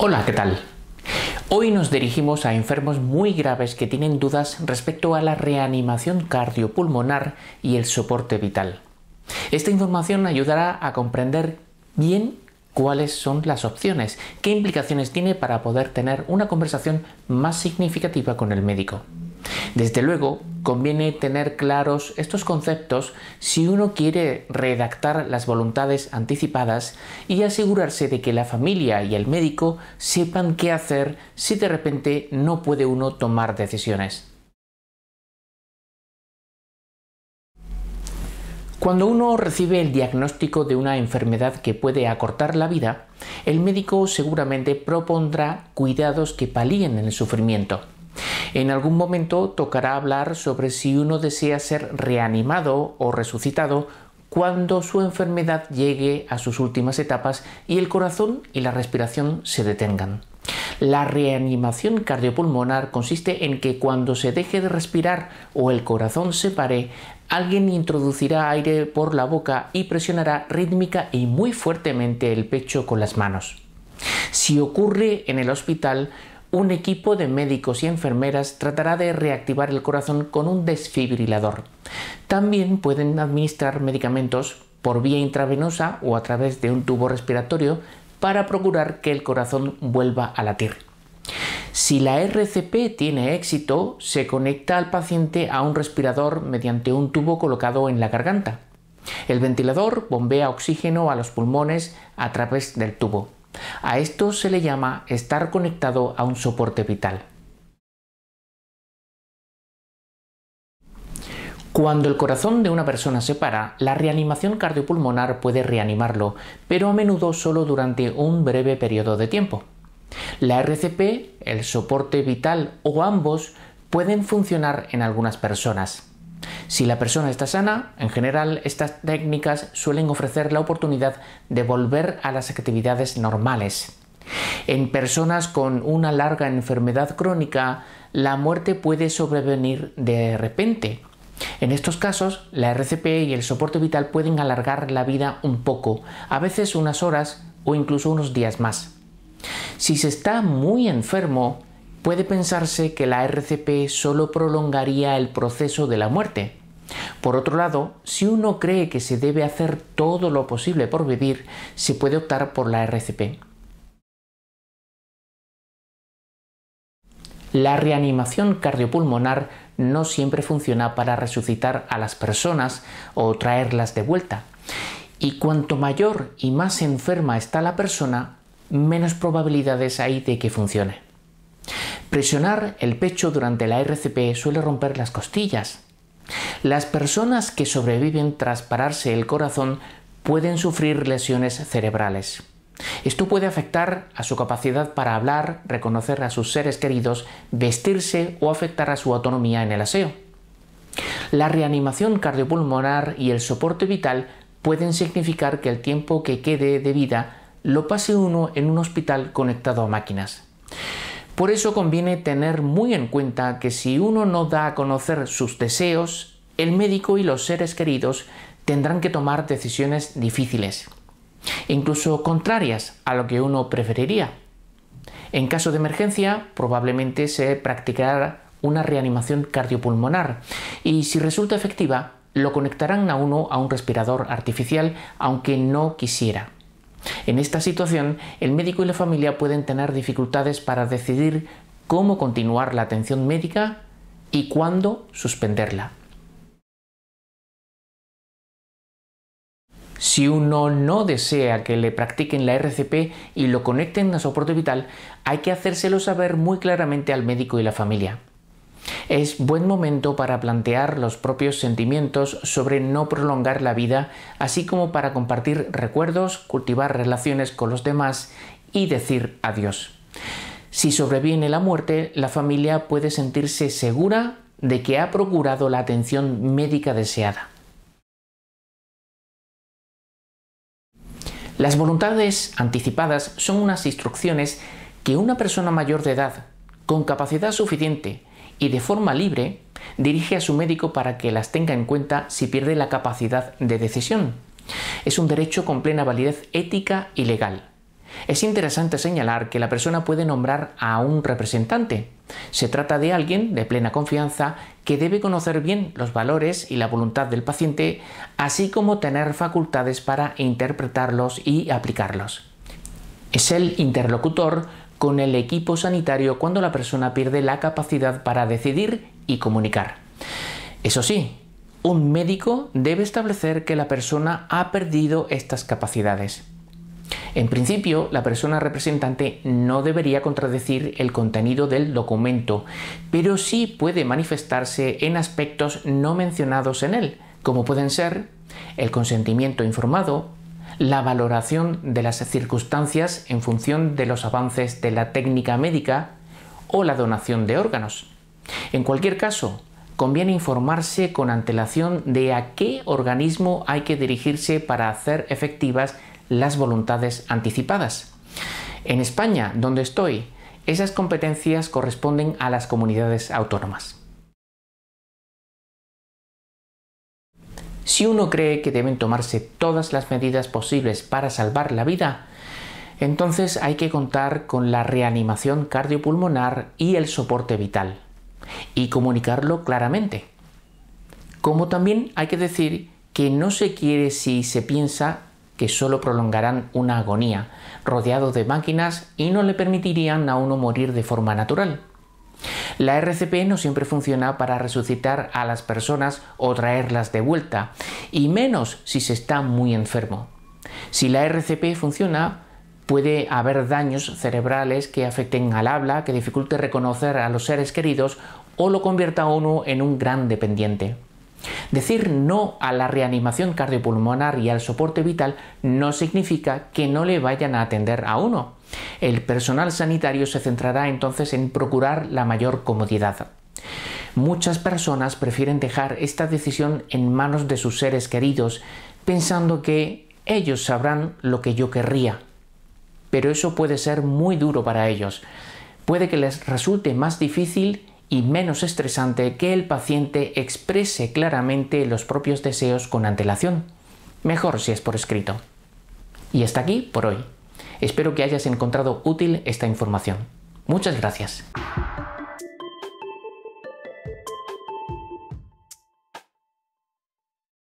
Hola, ¿qué tal? Hoy nos dirigimos a enfermos muy graves que tienen dudas respecto a la reanimación cardiopulmonar y el soporte vital. Esta información ayudará a comprender bien cuáles son las opciones, qué implicaciones tiene para poder tener una conversación más significativa con el médico. Desde luego, conviene tener claros estos conceptos si uno quiere redactar las voluntades anticipadas y asegurarse de que la familia y el médico sepan qué hacer si de repente no puede uno tomar decisiones. Cuando uno recibe el diagnóstico de una enfermedad que puede acortar la vida, el médico seguramente propondrá cuidados que palíen el sufrimiento. En algún momento tocará hablar sobre si uno desea ser reanimado o resucitado cuando su enfermedad llegue a sus últimas etapas y el corazón y la respiración se detengan. La reanimación cardiopulmonar consiste en que cuando se deje de respirar o el corazón se pare, alguien introducirá aire por la boca y presionará rítmica y muy fuertemente el pecho con las manos. Si ocurre en el hospital, un equipo de médicos y enfermeras tratará de reactivar el corazón con un desfibrilador. También pueden administrar medicamentos por vía intravenosa o a través de un tubo respiratorio para procurar que el corazón vuelva a latir. Si la RCP tiene éxito, se conecta al paciente a un respirador mediante un tubo colocado en la garganta. El ventilador bombea oxígeno a los pulmones a través del tubo. A esto se le llama estar conectado a un soporte vital. Cuando el corazón de una persona se para, la reanimación cardiopulmonar puede reanimarlo, pero a menudo solo durante un breve periodo de tiempo. La RCP, el soporte vital o ambos pueden funcionar en algunas personas. Si la persona está sana, en general estas técnicas suelen ofrecer la oportunidad de volver a las actividades normales. En personas con una larga enfermedad crónica, la muerte puede sobrevenir de repente. En estos casos, la RCP y el soporte vital pueden alargar la vida un poco, a veces unas horas o incluso unos días más. Si se está muy enfermo, puede pensarse que la RCP solo prolongaría el proceso de la muerte. Por otro lado, si uno cree que se debe hacer todo lo posible por vivir, se puede optar por la RCP. La reanimación cardiopulmonar no siempre funciona para resucitar a las personas o traerlas de vuelta. Y cuanto mayor y más enferma está la persona, menos probabilidades hay de que funcione. Presionar el pecho durante la RCP suele romper las costillas. Las personas que sobreviven tras pararse el corazón pueden sufrir lesiones cerebrales. Esto puede afectar a su capacidad para hablar, reconocer a sus seres queridos, vestirse o afectar a su autonomía en el aseo. La reanimación cardiopulmonar y el soporte vital pueden significar que el tiempo que quede de vida lo pase uno en un hospital conectado a máquinas. Por eso conviene tener muy en cuenta que si uno no da a conocer sus deseos, el médico y los seres queridos tendrán que tomar decisiones difíciles, incluso contrarias a lo que uno preferiría. En caso de emergencia, probablemente se practicará una reanimación cardiopulmonar y si resulta efectiva, lo conectarán a uno a un respirador artificial aunque no quisiera. En esta situación, el médico y la familia pueden tener dificultades para decidir cómo continuar la atención médica y cuándo suspenderla. Si uno no desea que le practiquen la RCP y lo conecten a soporte vital, hay que hacérselo saber muy claramente al médico y la familia. Es buen momento para plantear los propios sentimientos sobre no prolongar la vida, así como para compartir recuerdos, cultivar relaciones con los demás y decir adiós. Si sobreviene la muerte, la familia puede sentirse segura de que ha procurado la atención médica deseada. Las voluntades anticipadas son unas instrucciones que una persona mayor de edad, con capacidad suficiente y de forma libre dirige a su médico para que las tenga en cuenta si pierde la capacidad de decisión. Es un derecho con plena validez ética y legal. Es interesante señalar que la persona puede nombrar a un representante. Se trata de alguien de plena confianza que debe conocer bien los valores y la voluntad del paciente, así como tener facultades para interpretarlos y aplicarlos. Es el interlocutor con el equipo sanitario cuando la persona pierde la capacidad para decidir y comunicar. Eso sí, un médico debe establecer que la persona ha perdido estas capacidades. En principio, la persona representante no debería contradecir el contenido del documento, pero sí puede manifestarse en aspectos no mencionados en él, como pueden ser el consentimiento informado, la valoración de las circunstancias en función de los avances de la técnica médica o la donación de órganos. En cualquier caso, conviene informarse con antelación de a qué organismo hay que dirigirse para hacer efectivas las voluntades anticipadas. En España, donde estoy, esas competencias corresponden a las comunidades autónomas. Si uno cree que deben tomarse todas las medidas posibles para salvar la vida, entonces hay que contar con la reanimación cardiopulmonar y el soporte vital, y comunicarlo claramente. Como también hay que decir que no se quiere si se piensa que solo prolongarán una agonía, rodeado de máquinas y no le permitirían a uno morir de forma natural. La RCP no siempre funciona para resucitar a las personas o traerlas de vuelta, y menos si se está muy enfermo. Si la RCP funciona, puede haber daños cerebrales que afecten al habla, que dificulte reconocer a los seres queridos o lo convierta a uno en un gran dependiente. Decir no a la reanimación cardiopulmonar y al soporte vital no significa que no le vayan a atender a uno. El personal sanitario se centrará entonces en procurar la mayor comodidad. Muchas personas prefieren dejar esta decisión en manos de sus seres queridos, pensando que ellos sabrán lo que yo querría. Pero eso puede ser muy duro para ellos. Puede que les resulte más difícil y menos estresante que el paciente exprese claramente los propios deseos con antelación. Mejor si es por escrito. Y hasta aquí por hoy. Espero que hayas encontrado útil esta información. Muchas gracias.